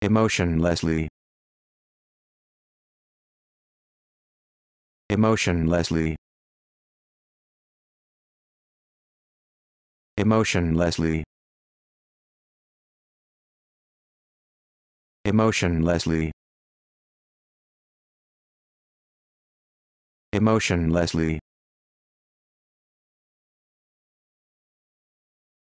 emotionlessly emotionlessly emotionlessly emotionlessly emotionlessly